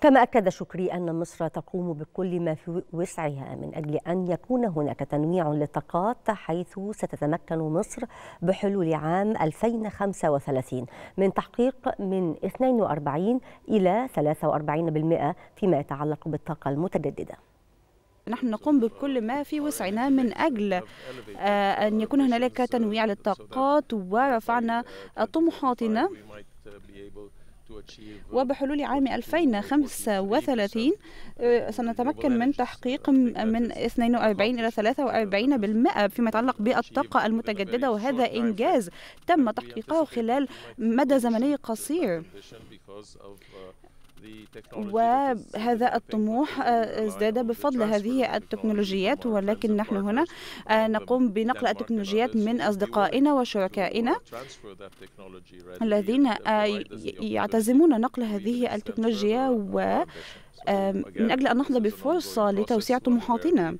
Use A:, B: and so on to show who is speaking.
A: كما أكد شكري أن مصر تقوم بكل ما في وسعها من أجل أن يكون هناك تنويع للطاقات حيث ستتمكن مصر بحلول عام 2035 من تحقيق من 42 إلى 43% فيما يتعلق بالطاقة المتجددة
B: نحن نقوم بكل ما في وسعنا من أجل آه، أن يكون هنالك تنويع للطاقات ورفعنا طموحاتنا وبحلول عام 2035 آه، سنتمكن من تحقيق من 42 إلى 43% فيما يتعلق بالطاقة المتجددة وهذا إنجاز تم تحقيقه خلال مدى زمني قصير وهذا الطموح آه، ازداد بفضل هذه التكنولوجيات ولكن نحن هنا آه، نقوم بنقل التكنولوجيات من أصدقائنا وشركائنا
C: الذين آه،
B: يعتزمون نقل هذه التكنولوجيا و من أجل أن نحظى بفرصة لتوسيع طموحاتنا